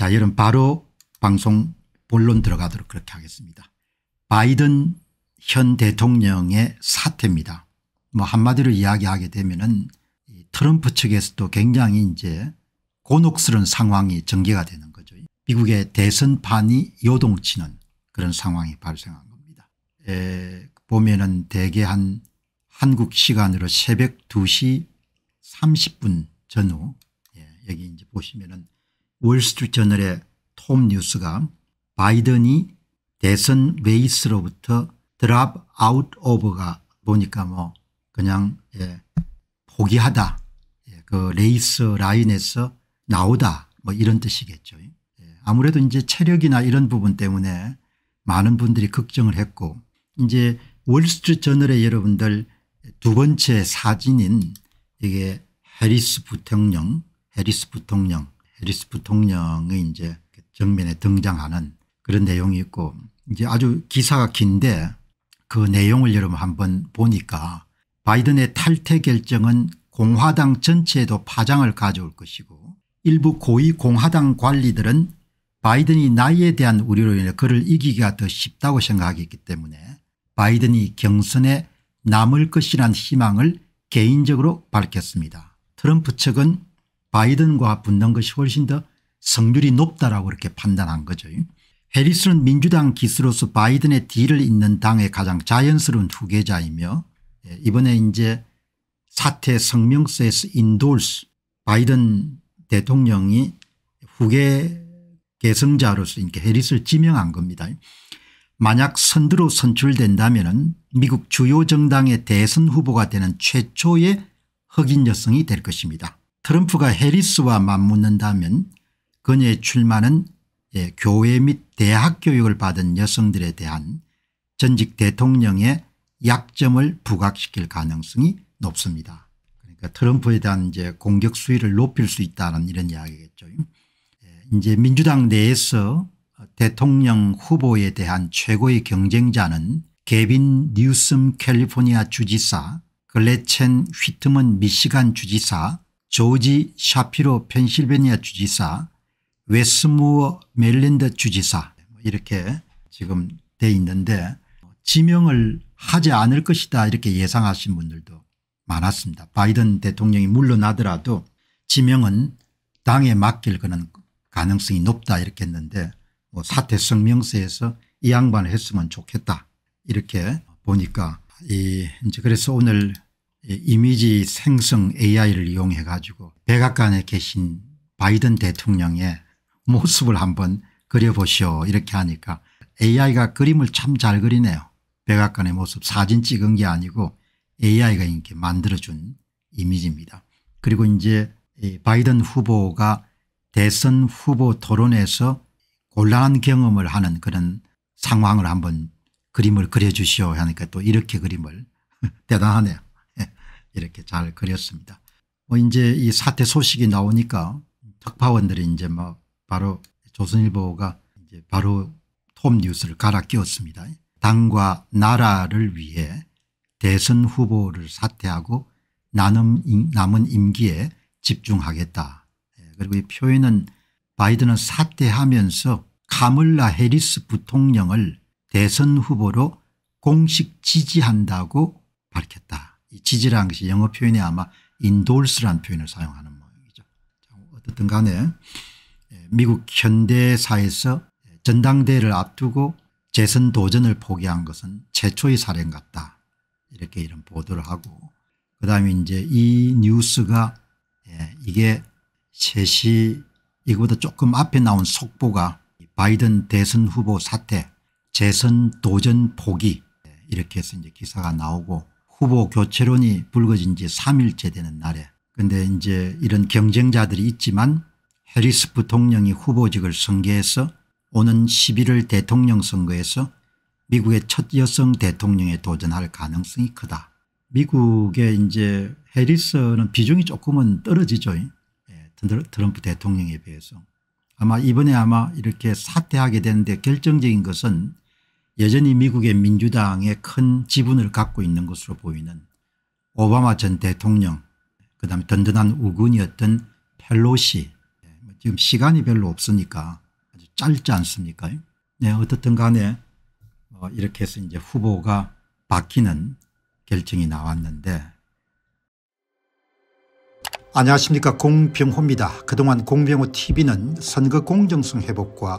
자 여러분 바로 방송 본론 들어가도록 그렇게 하겠습니다. 바이든 현 대통령의 사태입니다. 뭐 한마디로 이야기하게 되면은 트럼프 측에서도 굉장히 이제 곤혹스러운 상황이 전개가 되는 거죠. 미국의 대선판이 요동치는 그런 상황이 발생한 겁니다. 에, 보면은 대개 한 한국 시간으로 새벽 2시 30분 전후 예, 여기 이제 보시면은 월스트리트저널의 톰 뉴스가 바이든이 대선 레이스로부터 드랍 아웃 오브가 보니까 뭐 그냥 예, 포기하다 예, 그 레이스 라인에서 나오다 뭐 이런 뜻이겠죠. 예, 아무래도 이제 체력이나 이런 부분 때문에 많은 분들이 걱정을 했고 이제 월스트리트저널의 여러분들 두 번째 사진인 이게 해리스 부통령 해리스 부통령 해리스 부통령의 이제 정면에 등장하는 그런 내용이 있고 이제 아주 기사가 긴데 그 내용을 여러분 한번 보니까 바이든의 탈퇴 결정은 공화당 전체에도 파장을 가져올 것이고 일부 고위 공화당 관리들은 바이든이 나이에 대한 우려로 인해 그를 이기기가 더 쉽다고 생각하기 때문에 바이든이 경선에 남을 것이란 희망을 개인적으로 밝혔습니다. 트럼프 측은 바이든과 붙는 것이 훨씬 더 성률이 높다라고 그렇게 판단한 거죠. 해리스는 민주당 기수로서 바이든의 뒤를 잇는 당의 가장 자연스러운 후계자이며 예, 이번에 이제 사태 성명서에서 인돌스 바이든 대통령이 후계 개성자로서 이렇게 해리스를 지명한 겁니다. 만약 선두로 선출된다면 미국 주요 정당의 대선 후보가 되는 최초의 흑인 여성이 될 것입니다. 트럼프가 해리스와 맞붙는다면 그녀의 출마는 예, 교회 및 대학 교육을 받은 여성들에 대한 전직 대통령의 약점을 부각시킬 가능성이 높습니다. 그러니까 트럼프에 대한 이제 공격 수위를 높일 수 있다는 이런 이야기겠죠. 예, 이제 민주당 내에서 대통령 후보에 대한 최고의 경쟁자는 개빈 뉴슨 캘리포니아 주지사 글레첸 휘트먼 미시간 주지사 조지 샤피로 펜실베니아 주지사 웨스무어 멜린드 주지사 뭐 이렇게 지금 돼 있는데 지명을 하지 않을 것이다 이렇게 예상하신 분들도 많았습니다. 바이든 대통령이 물러나더라도 지명은 당에 맡길 그런 가능성이 높다 이렇게 했는데 뭐사태 성명서에서 이 양반을 했으면 좋겠다 이렇게 보니까 이 이제 그래서 오늘 이미지 생성 AI를 이용해 가지고 백악관에 계신 바이든 대통령의 모습을 한번 그려보시오 이렇게 하니까 AI가 그림을 참 잘 그리네요. 백악관의 모습 사진 찍은 게 아니고 AI가 이렇게 만들어준 이미지입니다. 그리고 이제 바이든 후보가 대선 후보 토론에서 곤란한 경험을 하는 그런 상황을 한번 그림을 그려주시오 하니까 또 이렇게 그림을 대단하네요. 이렇게 잘 그렸습니다. 뭐 이제 이 사태 소식이 나오니까 특파원들이 이제 막 뭐 바로 조선일보가 이제 바로 톱 뉴스를 갈아 끼웠습니다. 당과 나라를 위해 대선 후보를 사퇴하고 남은, 임기에 집중하겠다. 예, 그리고 이 표현은 바이든은 사퇴하면서 카멀라 해리스 부통령을 대선 후보로 공식 지지한다고 밝혔다. 지지라는 것이 영어 표현에 아마 인돌스라는 표현을 사용하는 모양이죠. 어떻든 간에 예, 미국 현대사에서 전당대를 앞두고 재선 도전을 포기한 것은 최초의 사례인 같다. 이렇게 이런 보도를 하고 그 다음에 이제 이 뉴스가 예, 이게 3시 이거보다 조금 앞에 나온 속보가 바이든 대선 후보 사태 재선 도전 포기 예, 이렇게 해서 이제 기사가 나오고 후보 교체론이 불거진 지 3일째 되는 날에 근데 이제 이런 경쟁자들이 있지만 해리스 부통령이 후보직을 승계해서 오는 11월 대통령 선거에서 미국의 첫 여성 대통령에 도전할 가능성이 크다. 미국의 이제 해리스는 비중이 조금은 떨어지죠. 예, 트럼프 대통령에 비해서. 아마 이번에 아마 이렇게 사퇴하게 되는데 결정적인 것은 여전히 미국의 민주당에 큰 지분을 갖고 있는 것으로 보이는 오바마 전 대통령 그다음에 든든한 우군이었던 펠로시 뭐 지금 시간이 별로 없으니까 아주 짧지 않습니까 네 어떻든 간에 뭐 이렇게 해서 이제 후보가 바뀌는 결정이 나왔는데 안녕하십니까 공병호입니다. 그동안 공병호 tv는 선거 공정성 회복과